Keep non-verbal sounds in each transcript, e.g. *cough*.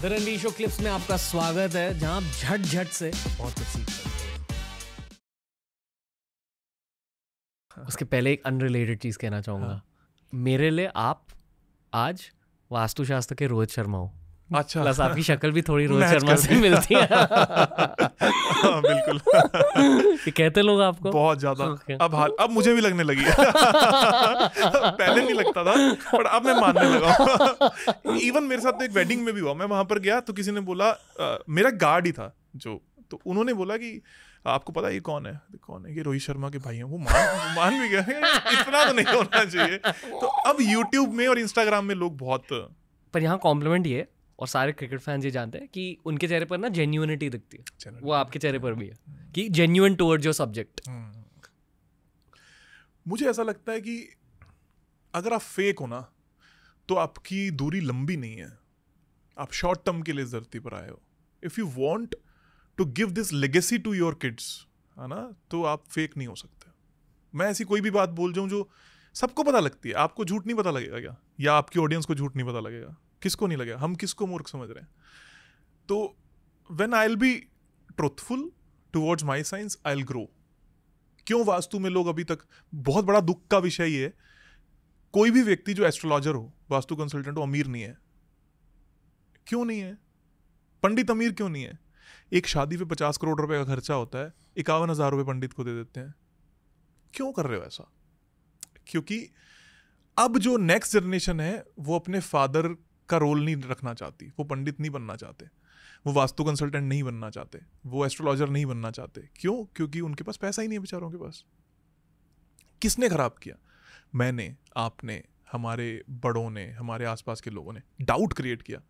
The Ranveer show clips में आपका स्वागत है जहां आप झट झट से बहुत कुछ सीख सकते उसके पहले एक अनरिलेटेड चीज़ कहना चाहूंगा हाँ। मेरे लिए आप आज वास्तुशास्त्र के रोहित शर्मा हो अच्छा प्लस आपकी शक्ल भी थोड़ी *laughs* रोहित शर्मा से मिलती है *laughs* हाँ बिल्कुल ये कहते लोग आपको बहुत ज्यादा okay. अब हाल अब मुझे भी लगने लगी पहले नहीं लगता था पर अब मैं मानने लगा इवन मेरे साथ तो एक वेडिंग में भी हुआ मैं वहां पर गया तो किसी ने बोला आ, मेरा गार्ड ही था जो तो उन्होंने बोला कि आपको पता है ये कौन है तो कौन है ये रोहित शर्मा के भाई हैं वो मान मान भी गए इतना तो नहीं होना चाहिए तो अब यूट्यूब में और इंस्टाग्राम में लोग बहुत पर यहाँ कॉम्प्लीमेंट ये और सारे क्रिकेट फैंस ये जानते हैं कि उनके चेहरे पर ना जेन्यूनिटी दिखती है वो आपके चेहरे पर भी है कि जेन्यून टूवर्ड योर सब्जेक्ट मुझे ऐसा लगता है कि अगर आप फेक हो ना तो आपकी दूरी लंबी नहीं है आप शॉर्ट टर्म के लिए धरती पर आए हो if you want to give this legacy to your kids है ना तो आप फेक नहीं हो सकते मैं ऐसी कोई भी बात बोल जाऊँ जो सबको पता लगती है आपको झूठ नहीं पता लगेगा क्या या आपकी ऑडियंस को झूठ नहीं पता लगेगा किसको नहीं लगेगा हम किसको मूर्ख समझ रहे हैं तो when I be truthful towards my science I grow क्यों वास्तु में लोग अभी तक बहुत बड़ा दुख का विषय है कोई भी व्यक्ति जो एस्ट्रोलॉजर हो वास्तु कंसल्टेंट हो अमीर नहीं है क्यों नहीं है पंडित अमीर क्यों नहीं है एक शादी पे पचास करोड़ रुपए का खर्चा होता है इक्यावन हज़ार रुपये पंडित को दे देते हैं क्यों कर रहे हो ऐसा क्योंकि अब जो नेक्स्ट जनरेशन है वो अपने फादर का रोल नहीं रखना चाहती वो पंडित नहीं बनना चाहते वो वास्तु कंसल्टेंट नहीं बनना चाहते वो एस्ट्रोलॉजर नहीं बनना चाहते क्यों क्योंकि उनके पास पैसा ही नहीं है बेचारों के पास किसने ख़राब किया मैंने आपने हमारे बड़ों ने हमारे आसपास के लोगों ने डाउट क्रिएट किया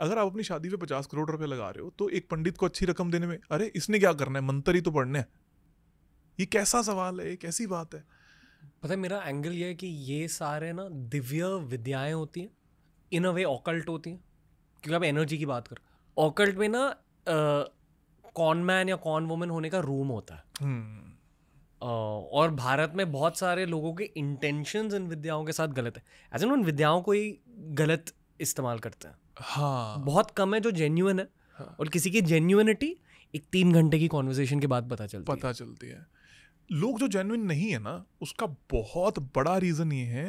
अगर आप अपनी शादी पे पचास करोड़ रुपए लगा रहे हो तो एक पंडित को अच्छी रकम देने में अरे इसने क्या करना है मंत्र ही तो पढ़ने हैं ये कैसा सवाल है ये कैसी बात है पता है मेरा एंगल ये है कि ये सारे ना दिव्य विद्याएं होती हैं इन अ वे ऑकल्ट होती है क्योंकि आप एनर्जी की बात कर ऑकल्ट में ना कॉन मैन या कॉन वुमेन होने का रूम होता है hmm. Uh, और भारत में बहुत सारे लोगों के इंटेंशंस इन विद्याओं के साथ गलत है एज एन उन विद्याओं को ही गलत इस्तेमाल करते हैं हाँ बहुत कम है जो जेन्यून है हाँ. और किसी की जेन्यूनिटी एक तीन घंटे की कॉन्वर्जेशन के बाद पता चलती पता है। चलती है लोग जो जेन्यून नहीं है ना उसका बहुत बड़ा रीज़न ये है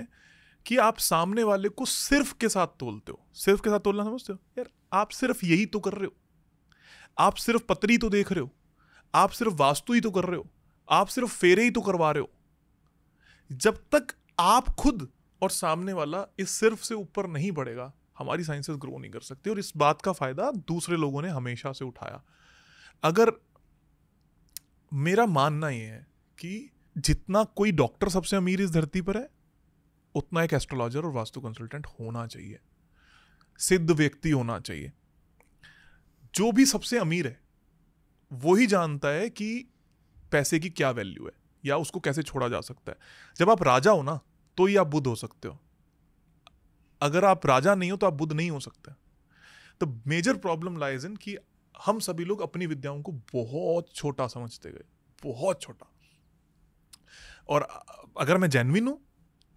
कि आप सामने वाले को सिर्फ के साथ तोलते हो सिर्फ के साथ तोलना समझते हो यार आप सिर्फ यही तो कर रहे हो आप सिर्फ पतरी तो देख रहे हो आप सिर्फ वास्तु ही तो कर रहे हो आप सिर्फ फेरे ही तो करवा रहे हो जब तक आप खुद और सामने वाला इस सिर्फ से ऊपर नहीं बढ़ेगा हमारी साइंसेस ग्रो नहीं कर सकती और इस बात का फ़ायदा दूसरे लोगों ने हमेशा से उठाया अगर मेरा मानना ये है कि जितना कोई डॉक्टर सबसे अमीर इस धरती पर है उतना एक एस्ट्रोलॉजर और वास्तु कंसल्टेंट होना चाहिए सिद्ध व्यक्ति होना चाहिए जो भी सबसे अमीर है वो ही जानता है कि पैसे की क्या वैल्यू है या उसको कैसे छोड़ा जा सकता है जब आप राजा हो ना तो ही आप बुद्ध हो सकते हो अगर आप राजा नहीं हो तो आप बुद्ध नहीं हो सकते the major problem lies in कि हम सभी लोग अपनी विद्याओं को बहुत छोटा समझते गए बहुत छोटा और अगर मैं जेनविन हूं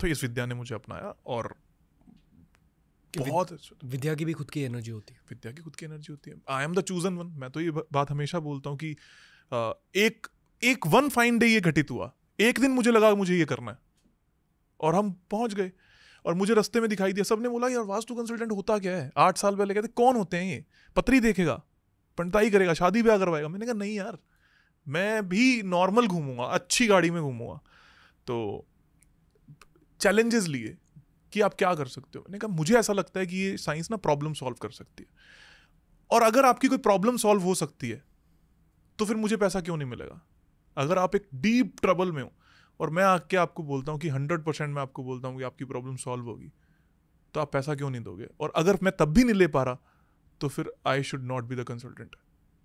तो इस विद्या ने मुझे अपनाया और बहुत अच्छा- विद्या की भी खुद की एनर्जी होती है विद्या की खुद की एनर्जी होती है I am the chosen one मैं तो ये बात हमेशा बोलता हूँ कि एक एक वन फाइन डे ये घटित हुआ एक दिन मुझे लगा मुझे ये करना है और हम पहुंच गए और मुझे रास्ते में दिखाई दिया सबने बोला यार वास्तु कंसल्टेंट होता क्या है आठ साल पहले कहते कौन होते हैं ये पत्री देखेगा पंडताई करेगा शादी ब्याह करवाएगा मैंने कहा नहीं यार मैं भी नॉर्मल घूमूंगा अच्छी गाड़ी में घूमूंगा तो चैलेंजेस लिए कि आप क्या कर सकते हो कहा मुझे ऐसा लगता है कि ये साइंस ना प्रॉब्लम सॉल्व कर सकती है और अगर आपकी कोई प्रॉब्लम सॉल्व हो सकती है तो फिर मुझे पैसा क्यों नहीं मिलेगा अगर आप एक डीप ट्रबल में हो और मैं आके आपको बोलता हूँ कि हंड्रेड परसेंट मैं आपको बोलता हूँ कि आपकी प्रॉब्लम सॉल्व होगी तो आप पैसा क्यों नहीं दोगे और अगर मैं तब भी नहीं ले पा रहा तो फिर I should not be the consultant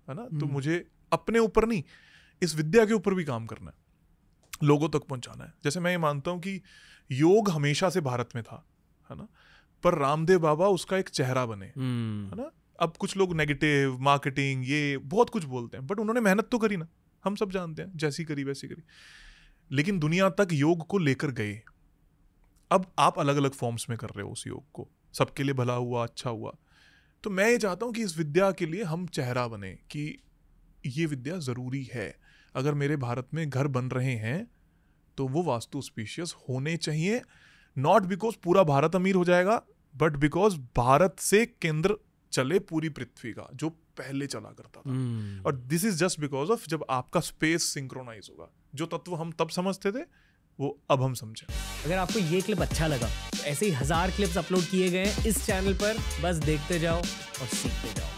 है ना तो हम्म। मुझे अपने ऊपर नहीं इस विद्या के ऊपर भी काम करना है लोगों तक पहुंचाना है जैसे मैं ये मानता हूँ कि योग हमेशा से भारत में था है ना पर रामदेव बाबा उसका एक चेहरा बने हम्म। है ना अब कुछ लोग नेगेटिव मार्केटिंग ये बहुत कुछ बोलते हैं बट उन्होंने मेहनत तो करी ना हम सब जानते हैं जैसी करी वैसी करी लेकिन दुनिया तक योग को लेकर गए अब आप अलग अलग फॉर्म्स में कर रहे हो उस योग को सबके लिए भला हुआ अच्छा हुआ तो मैं ये चाहता हूँ कि इस विद्या के लिए हम चेहरा बने कि ये विद्या ज़रूरी है अगर मेरे भारत में घर बन रहे हैं तो वो वास्तु स्पीशियस होने चाहिए नॉट बिकॉज पूरा भारत अमीर हो जाएगा बट बिकॉज भारत से केंद्र चले पूरी पृथ्वी का जो पहले चला करता था hmm. और this is just because of जब आपका स्पेस सिंक्रोनाइज होगा जो तत्व हम तब समझते थे वो अब हम समझे अगर आपको ये क्लिप अच्छा लगा तो ऐसे ही हजार क्लिप्स अपलोड किए गए इस चैनल पर बस देखते जाओ और सीखते जाओ